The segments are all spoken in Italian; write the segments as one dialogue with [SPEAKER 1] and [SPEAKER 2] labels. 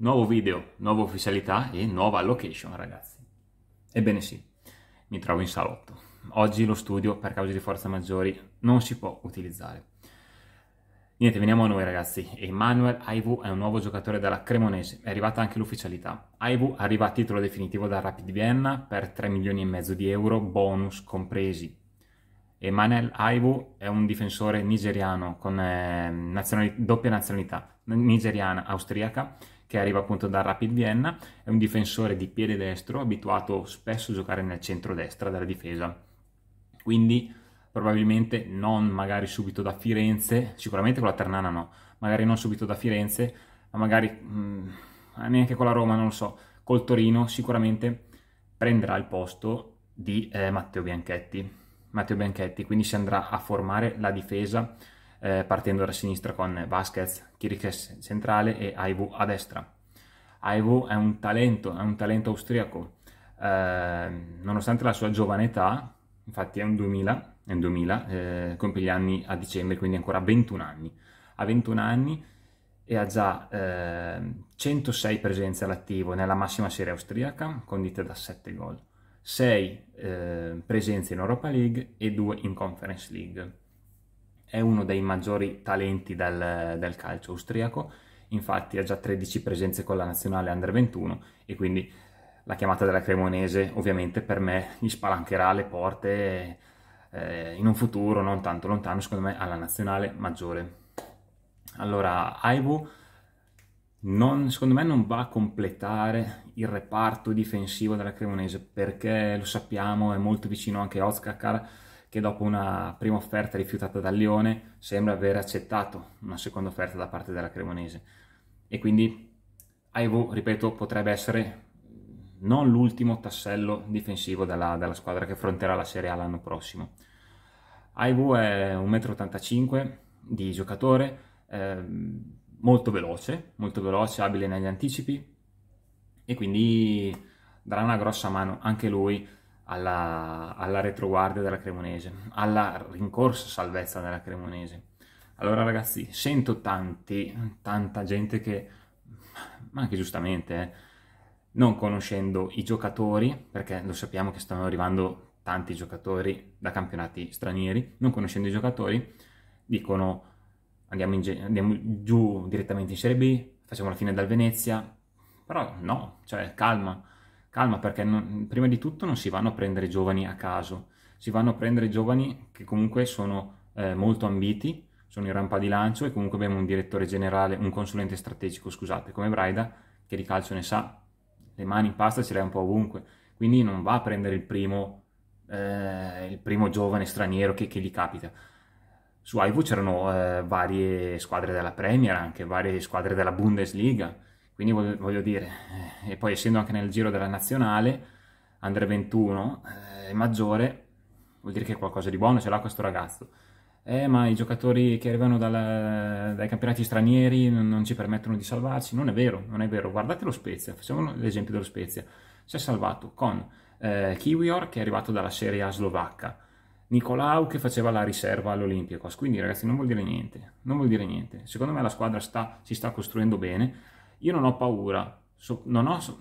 [SPEAKER 1] Nuovo video, nuova ufficialità e nuova location, ragazzi. Ebbene sì, mi trovo in salotto. Oggi lo studio, per cause di forza maggiori, non si può utilizzare. Niente, veniamo a noi ragazzi. Emanuel Aivu è un nuovo giocatore della Cremonese, è arrivata anche l'ufficialità. Aivu arriva a titolo definitivo da Rapid Vienna per 3 milioni e mezzo di euro, bonus compresi. Emanuel Aivu è un difensore nigeriano con eh, nazionali doppia nazionalità nigeriana-austriaca che arriva appunto dal Rapid Vienna, è un difensore di piede destro, abituato spesso a giocare nel centro-destra della difesa. Quindi probabilmente non magari subito da Firenze, sicuramente con la Ternana no, magari non subito da Firenze, ma magari mh, mm, neanche con la Roma, non lo so, col Torino sicuramente prenderà il posto di eh, Matteo Bianchetti. Matteo Bianchetti, quindi si andrà a formare la difesa eh, partendo da sinistra con Vasquez, Kirikes centrale e Aivu a destra. Aivu è un talento, è un talento austriaco, eh, nonostante la sua giovane età, infatti è un 2000, è un 2000 eh, compie gli anni a dicembre, quindi ancora 21 anni. Ha 21 anni e ha già eh, 106 presenze all'attivo nella massima serie austriaca, condite da 7 gol, 6 eh, presenze in Europa League e 2 in Conference League è uno dei maggiori talenti del, del calcio austriaco, infatti ha già 13 presenze con la nazionale under 21 e quindi la chiamata della Cremonese ovviamente per me gli spalancherà le porte eh, in un futuro non tanto lontano secondo me alla nazionale maggiore. Allora Aibu non, secondo me non va a completare il reparto difensivo della Cremonese perché lo sappiamo è molto vicino anche a Ozkakar che dopo una prima offerta rifiutata dal Lione sembra aver accettato una seconda offerta da parte della Cremonese. E quindi Aivu, ripeto, potrebbe essere non l'ultimo tassello difensivo della, della squadra che affronterà la Serie A l'anno prossimo. Aivu è 1,85 m di giocatore, eh, molto veloce, molto veloce, abile negli anticipi e quindi darà una grossa mano anche lui alla, alla retroguardia della Cremonese, alla rincorsa salvezza della Cremonese. Allora ragazzi, sento tanti, tanta gente che, ma anche giustamente, eh, non conoscendo i giocatori, perché lo sappiamo che stanno arrivando tanti giocatori da campionati stranieri, non conoscendo i giocatori, dicono andiamo, in, andiamo giù direttamente in Serie B, facciamo la fine dal Venezia,
[SPEAKER 2] però no,
[SPEAKER 1] cioè calma, Calma perché non, prima di tutto non si vanno a prendere giovani a caso, si vanno a prendere giovani che comunque sono eh, molto ambiti, sono in rampa di lancio e comunque abbiamo un direttore generale, un consulente strategico, scusate, come Braida, che di calcio ne sa, le mani in pasta ce le ha un po' ovunque, quindi non va a prendere il primo, eh, il primo giovane straniero che, che gli capita. Su Aivu c'erano eh, varie squadre della Premier, anche varie squadre della Bundesliga, quindi voglio, voglio dire, eh, e poi essendo anche nel giro della nazionale, Andre 21 eh, è eh, maggiore, vuol dire che qualcosa di buono ce l'ha questo ragazzo. Eh, ma i giocatori che arrivano dal, dai campionati stranieri non, non, ci permettono di salvarci. Non è vero, non è vero. Guardate lo Spezia, facciamo l'esempio dello Spezia. Si è salvato con eh, Kiwior che è arrivato dalla Serie A slovacca, Nicolau che faceva la riserva all'Olympiakos. Quindi ragazzi non vuol dire niente, non vuol dire niente. Secondo me la squadra sta, si sta costruendo bene io non ho paura, so, non ho, so,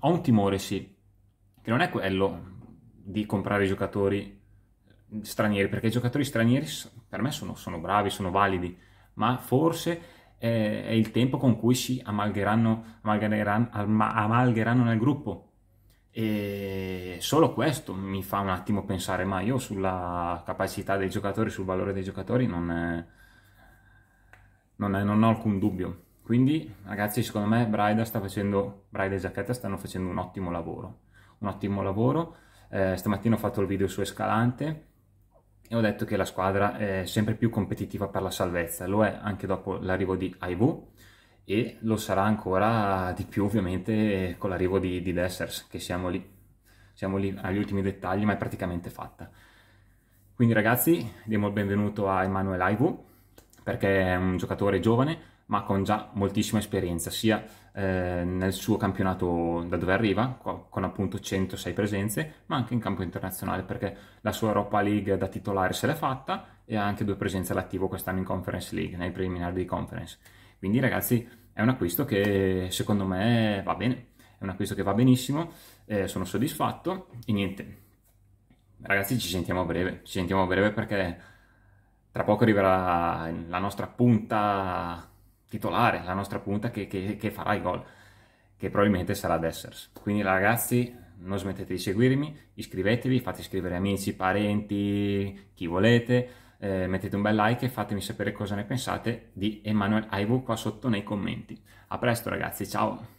[SPEAKER 1] ho un timore sì, che non è quello di comprare giocatori stranieri, perché i giocatori stranieri per me sono, sono bravi, sono validi, ma forse è, è il tempo con cui si amalgheranno, amalgheranno, amalgheranno nel gruppo. E solo questo mi fa un attimo pensare, ma io sulla capacità dei giocatori, sul valore dei giocatori non, è, non, è, non ho alcun dubbio. Quindi ragazzi secondo me Braida sta facendo, Braida e Giacchetta stanno facendo un ottimo lavoro, un ottimo lavoro. Eh, stamattina ho fatto il video su Escalante e ho detto che la squadra è sempre più competitiva per la salvezza, lo è anche dopo l'arrivo di Aivo e lo sarà ancora di più ovviamente con l'arrivo di, di Dessers che siamo lì, siamo lì agli ultimi dettagli ma è praticamente fatta. Quindi ragazzi diamo il benvenuto a Emanuele Aivo perché è un giocatore giovane ma con già moltissima esperienza, sia eh, nel suo campionato da dove arriva, con appunto 106 presenze, ma anche in campo internazionale, perché la sua Europa League da titolare se l'è fatta e ha anche due presenze all'attivo quest'anno in Conference League, nei preliminari di Conference. Quindi ragazzi, è un acquisto che secondo me va bene, è un acquisto che va benissimo, eh, sono soddisfatto e niente. Ragazzi, ci sentiamo a breve, ci sentiamo a breve perché tra poco arriverà la nostra punta titolare, la nostra punta che, che, che farà i gol, che probabilmente sarà Dessers. Quindi ragazzi, non smettete di seguirmi, iscrivetevi, fate iscrivere amici, parenti, chi volete, eh, mettete un bel like e fatemi sapere cosa ne pensate di Emanuel Aivu qua sotto nei commenti. A presto ragazzi, ciao!